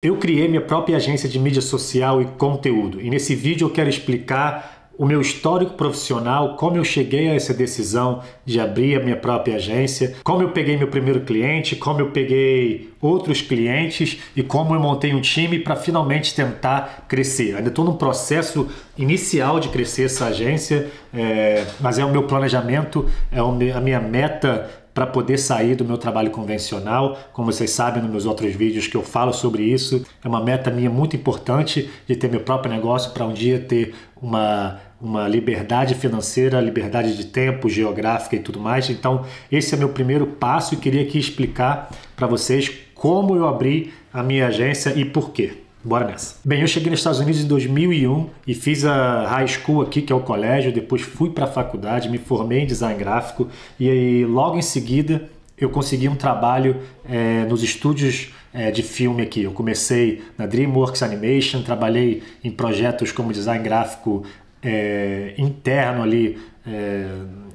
Eu criei minha própria agência de mídia social e conteúdo e nesse vídeo eu quero explicar o meu histórico profissional, como eu cheguei a essa decisão de abrir a minha própria agência, como eu peguei meu primeiro cliente, como eu peguei outros clientes e como eu montei um time para finalmente tentar crescer. Ainda estou num processo inicial de crescer essa agência, é, mas é o meu planejamento, é a minha meta para poder sair do meu trabalho convencional. Como vocês sabem nos meus outros vídeos que eu falo sobre isso, é uma meta minha muito importante de ter meu próprio negócio para um dia ter uma uma liberdade financeira, liberdade de tempo, geográfica e tudo mais. Então, esse é meu primeiro passo e queria aqui explicar para vocês como eu abri a minha agência e por quê. Bora nessa. Bem, eu cheguei nos Estados Unidos em 2001 e fiz a high school aqui, que é o colégio, depois fui para a faculdade, me formei em design gráfico e aí logo em seguida eu consegui um trabalho é, nos estúdios é, de filme aqui. Eu comecei na DreamWorks Animation, trabalhei em projetos como design gráfico é, interno ali,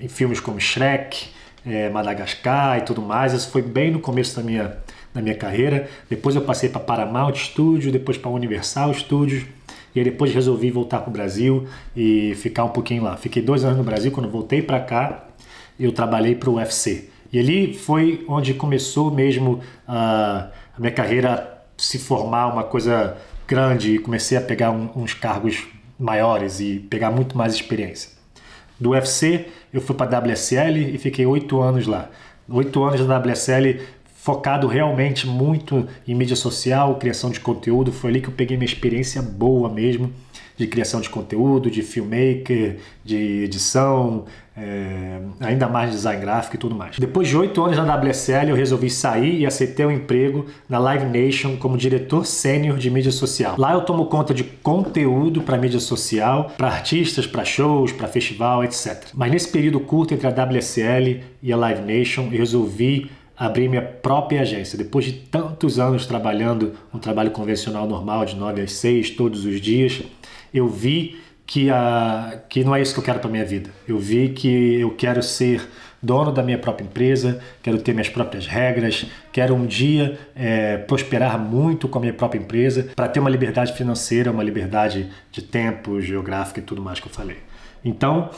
em filmes como Shrek, Madagascar e tudo mais. Isso foi bem no começo da minha na minha carreira. Depois eu passei para Paramount Studios, depois para Universal Studios. E aí depois resolvi voltar para o Brasil e ficar um pouquinho lá. Fiquei dois anos no Brasil. Quando voltei para cá, eu trabalhei para o UFC. E ali foi onde começou mesmo a minha carreira se formar uma coisa grande e comecei a pegar um, uns cargos maiores e pegar muito mais experiência. Do UFC eu fui para a WSL e fiquei oito anos lá. Oito anos na WSL focado realmente muito em mídia social, criação de conteúdo. Foi ali que eu peguei minha experiência boa mesmo de criação de conteúdo, de filmmaker, de edição, é, ainda mais design gráfico e tudo mais. Depois de oito anos na WSL, eu resolvi sair e aceitei um emprego na Live Nation como diretor sênior de mídia social. Lá eu tomo conta de conteúdo para mídia social, para artistas, para shows, para festival, etc. Mas nesse período curto entre a WSL e a Live Nation, eu resolvi abrir minha própria agência. Depois de tantos anos trabalhando um trabalho convencional normal, de 9 às 6, todos os dias, eu vi que, a, que não é isso que eu quero para minha vida. Eu vi que eu quero ser dono da minha própria empresa, quero ter minhas próprias regras, quero um dia é, prosperar muito com a minha própria empresa para ter uma liberdade financeira, uma liberdade de tempo, geográfica e tudo mais que eu falei. Então,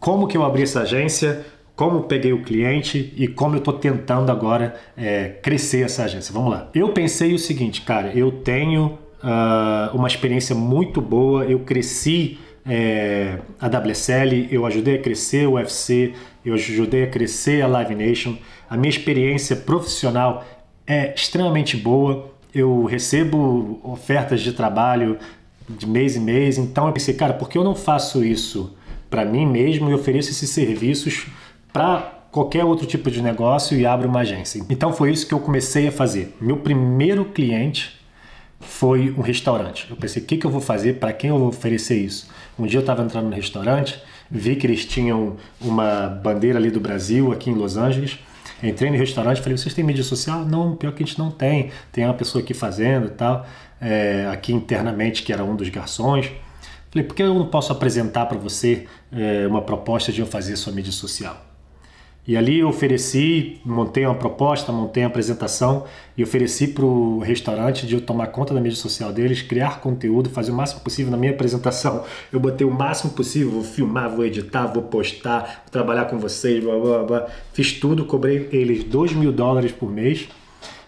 como que eu abri essa agência? como peguei o cliente e como eu estou tentando agora é, crescer essa agência. Vamos lá. Eu pensei o seguinte, cara, eu tenho uh, uma experiência muito boa, eu cresci é, a WSL, eu ajudei a crescer o UFC, eu ajudei a crescer a Live Nation, a minha experiência profissional é extremamente boa, eu recebo ofertas de trabalho de mês em mês, então eu pensei, cara, por que eu não faço isso para mim mesmo e ofereço esses serviços para qualquer outro tipo de negócio e abre uma agência. Então foi isso que eu comecei a fazer. Meu primeiro cliente foi um restaurante. Eu pensei, o que, que eu vou fazer? Para quem eu vou oferecer isso? Um dia eu estava entrando no restaurante, vi que eles tinham uma bandeira ali do Brasil, aqui em Los Angeles. Entrei no restaurante e falei, vocês têm mídia social? Não, pior que a gente não tem. Tem uma pessoa aqui fazendo e tal, é, aqui internamente, que era um dos garçons. Falei, por que eu não posso apresentar para você é, uma proposta de eu fazer sua mídia social? E ali eu ofereci, montei uma proposta, montei uma apresentação e ofereci para o restaurante de eu tomar conta da mídia social deles, criar conteúdo, fazer o máximo possível na minha apresentação. Eu botei o máximo possível, vou filmar, vou editar, vou postar, vou trabalhar com vocês, blá blá blá. Fiz tudo, cobrei eles 2 mil dólares por mês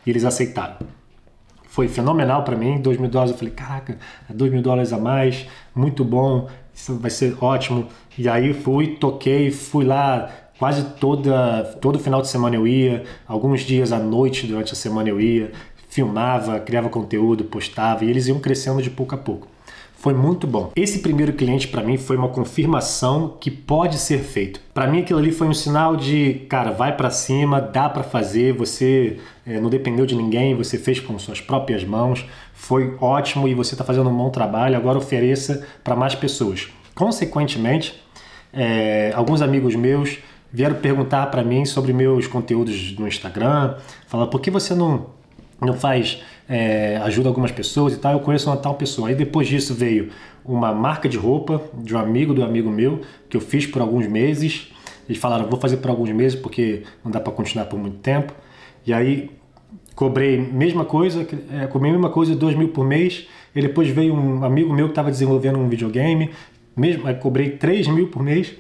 e eles aceitaram. Foi fenomenal para mim, 2 mil dólares. Eu falei, caraca, 2 é mil dólares a mais, muito bom, isso vai ser ótimo. E aí fui, toquei, fui lá, Quase toda, todo final de semana eu ia, alguns dias à noite durante a semana eu ia, filmava, criava conteúdo, postava e eles iam crescendo de pouco a pouco. Foi muito bom. Esse primeiro cliente para mim foi uma confirmação que pode ser feito. Para mim aquilo ali foi um sinal de, cara, vai para cima, dá para fazer, você é, não dependeu de ninguém, você fez com suas próprias mãos, foi ótimo e você está fazendo um bom trabalho. Agora ofereça para mais pessoas. Consequentemente, é, alguns amigos meus vieram perguntar para mim sobre meus conteúdos no Instagram, falar por que você não não faz é, ajuda algumas pessoas e tal. Eu conheço uma tal pessoa. Aí depois disso veio uma marca de roupa de um amigo do amigo meu que eu fiz por alguns meses. Eles falaram vou fazer por alguns meses porque não dá para continuar por muito tempo. E aí cobrei mesma coisa, é, cobrei mesma coisa dois mil por mês. E depois veio um amigo meu que estava desenvolvendo um videogame, mesmo, cobrei 3 mil por mês.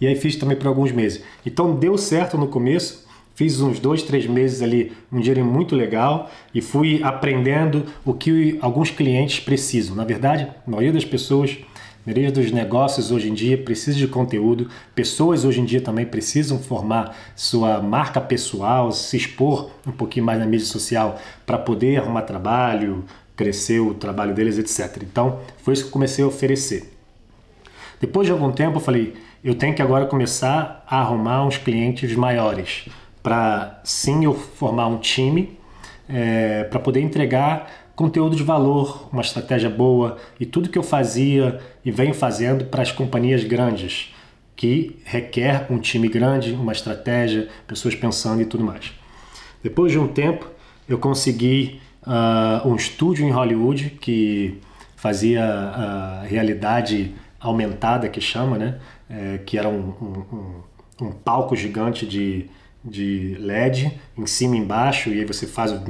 E aí fiz também por alguns meses. Então deu certo no começo, fiz uns dois, três meses ali, um dinheiro muito legal e fui aprendendo o que alguns clientes precisam. Na verdade, a maioria das pessoas, a maioria dos negócios hoje em dia precisa de conteúdo, pessoas hoje em dia também precisam formar sua marca pessoal, se expor um pouquinho mais na mídia social para poder arrumar trabalho, crescer o trabalho deles, etc. Então, foi isso que comecei a oferecer. Depois de algum tempo, eu falei, eu tenho que agora começar a arrumar uns clientes maiores para sim eu formar um time é, para poder entregar conteúdo de valor, uma estratégia boa e tudo que eu fazia e venho fazendo para as companhias grandes, que requer um time grande, uma estratégia, pessoas pensando e tudo mais. Depois de um tempo, eu consegui uh, um estúdio em Hollywood que fazia a realidade aumentada, que chama, né? é, que era um, um, um, palco gigante de, de LED em cima e embaixo, e aí você faz o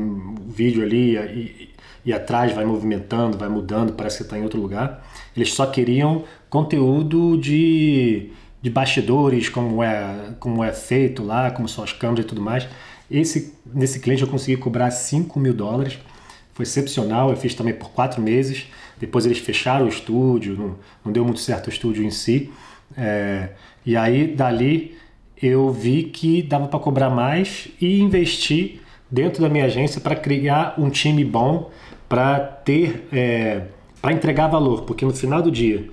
vídeo ali e, e atrás vai movimentando, vai mudando, parece que está em outro lugar. Eles só queriam conteúdo de, de bastidores, como é, como é feito lá, como são as câmeras e tudo mais. Esse, nesse cliente eu consegui cobrar 5 mil dólares, foi excepcional, eu fiz também por quatro meses. Depois eles fecharam o estúdio, não, não deu muito certo o estúdio em si, é, e aí, dali, eu vi que dava para cobrar mais e investir dentro da minha agência para criar um time bom, para ter, é, para entregar valor, porque no final do dia,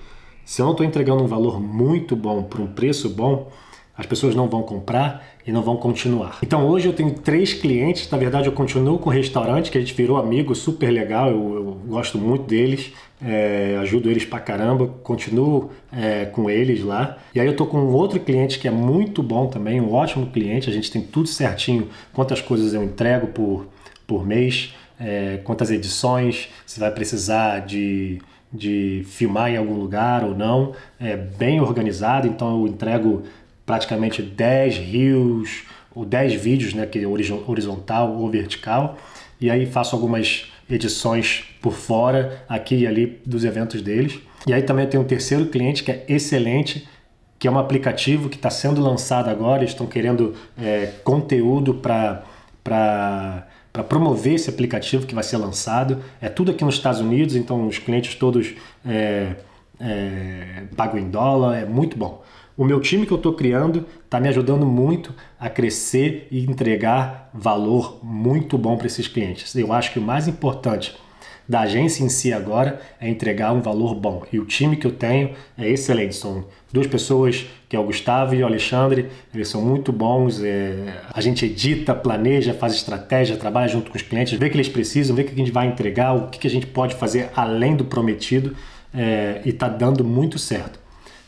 se eu não estou entregando um valor muito bom para um preço bom, as pessoas não vão comprar e não vão continuar. Então hoje eu tenho três clientes, na verdade eu continuo com o restaurante, que a gente virou amigo, super legal, eu, eu gosto muito deles, é, ajudo eles pra caramba, continuo é, com eles lá. E aí eu tô com um outro cliente que é muito bom também, um ótimo cliente, a gente tem tudo certinho, quantas coisas eu entrego por, por mês, é, quantas edições, se vai precisar de de filmar em algum lugar ou não, é bem organizado, então eu entrego praticamente 10 rios ou 10 vídeos, né, que é horizontal ou vertical, e aí faço algumas edições por fora, aqui e ali dos eventos deles. E aí também tem um terceiro cliente que é excelente, que é um aplicativo que está sendo lançado agora, eles estão querendo é, conteúdo para para promover esse aplicativo que vai ser lançado. É tudo aqui nos Estados Unidos, então os clientes todos é, é, pagam em dólar, é muito bom. O meu time que eu estou criando está me ajudando muito a crescer e entregar valor muito bom para esses clientes. Eu acho que o mais importante da agência em si agora é entregar um valor bom. E o time que eu tenho é excelente. São duas pessoas, que é o Gustavo e o Alexandre, eles são muito bons. É... A gente edita, planeja, faz estratégia, trabalha junto com os clientes, vê o que eles precisam, vê o que a gente vai entregar, o que a gente pode fazer além do prometido é... e está dando muito certo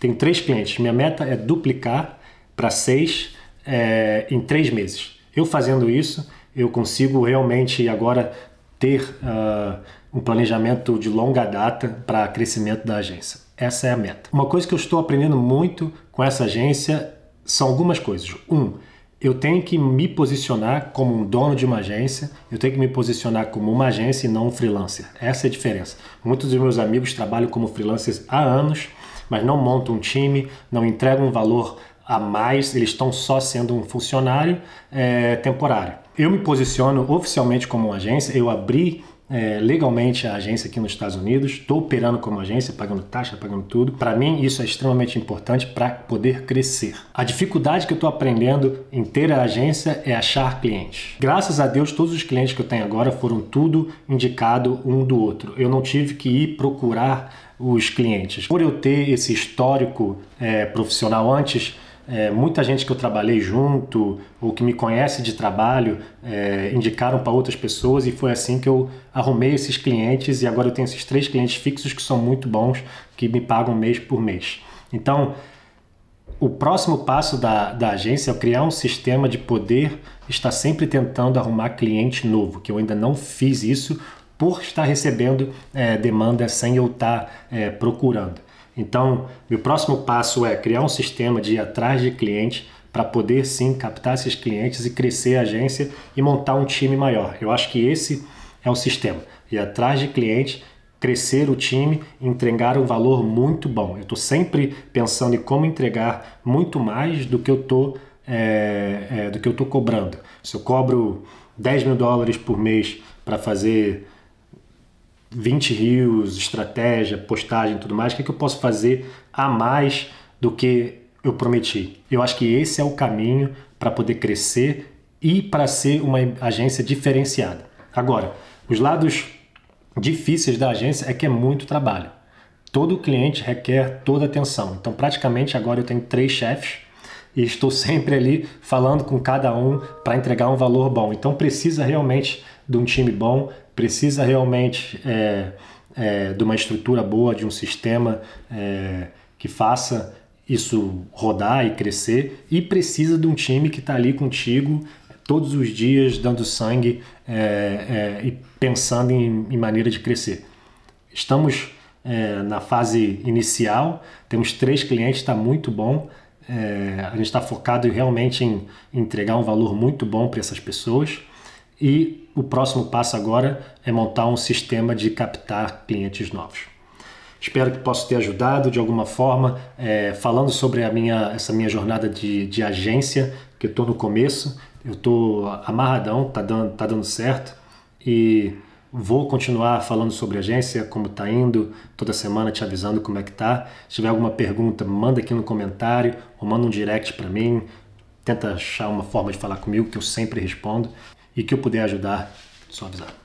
tenho três clientes. Minha meta é duplicar para seis é, em três meses. Eu fazendo isso, eu consigo realmente agora ter uh, um planejamento de longa data para crescimento da agência. Essa é a meta. Uma coisa que eu estou aprendendo muito com essa agência são algumas coisas. Um, eu tenho que me posicionar como um dono de uma agência, eu tenho que me posicionar como uma agência e não um freelancer. Essa é a diferença. Muitos dos meus amigos trabalham como freelancers há anos mas não montam um time, não entregam um valor a mais, eles estão só sendo um funcionário é, temporário. Eu me posiciono oficialmente como uma agência, eu abri é, legalmente a agência aqui nos Estados Unidos, estou operando como agência, pagando taxa, pagando tudo. Para mim, isso é extremamente importante para poder crescer. A dificuldade que eu estou aprendendo em ter a agência é achar clientes. Graças a Deus, todos os clientes que eu tenho agora foram tudo indicado um do outro. Eu não tive que ir procurar os clientes. Por eu ter esse histórico é, profissional antes, é, muita gente que eu trabalhei junto ou que me conhece de trabalho é, indicaram para outras pessoas e foi assim que eu arrumei esses clientes e agora eu tenho esses três clientes fixos que são muito bons, que me pagam mês por mês. Então, o próximo passo da, da agência é criar um sistema de poder estar sempre tentando arrumar cliente novo, que eu ainda não fiz isso por estar recebendo é, demanda sem eu estar é, procurando. Então, meu próximo passo é criar um sistema de ir atrás de cliente para poder sim captar esses clientes e crescer a agência e montar um time maior. Eu acho que esse é o sistema. Ir atrás de cliente, crescer o time, entregar um valor muito bom. Eu estou sempre pensando em como entregar muito mais do que eu estou é, é, do que eu estou cobrando. Se eu cobro 10 mil dólares por mês para fazer 20 rios, estratégia, postagem tudo mais, o que, é que eu posso fazer a mais do que eu prometi? Eu acho que esse é o caminho para poder crescer e para ser uma agência diferenciada. Agora, os lados difíceis da agência é que é muito trabalho. Todo cliente requer toda atenção. Então, praticamente agora eu tenho três chefes e estou sempre ali falando com cada um para entregar um valor bom. Então, precisa realmente de um time bom, precisa realmente é, é, de uma estrutura boa, de um sistema é, que faça isso rodar e crescer, e precisa de um time que está ali contigo todos os dias, dando sangue é, é, e pensando em, em maneira de crescer. Estamos é, na fase inicial, temos três clientes, está muito bom. a gente está focado realmente em entregar um valor muito bom para essas pessoas. E o próximo passo agora é montar um sistema de captar clientes novos. Espero que possa ter ajudado de alguma forma, é, falando sobre a minha, essa minha jornada de, de agência, que eu estou no começo, eu estou amarradão, tá dando, tá dando certo e vou continuar falando sobre agência, como está indo, toda semana te avisando como é que tá. Se tiver alguma pergunta, manda aqui no comentário ou manda um direct para mim. Tenta achar uma forma de falar comigo que eu sempre respondo e que eu puder ajudar, só avisar.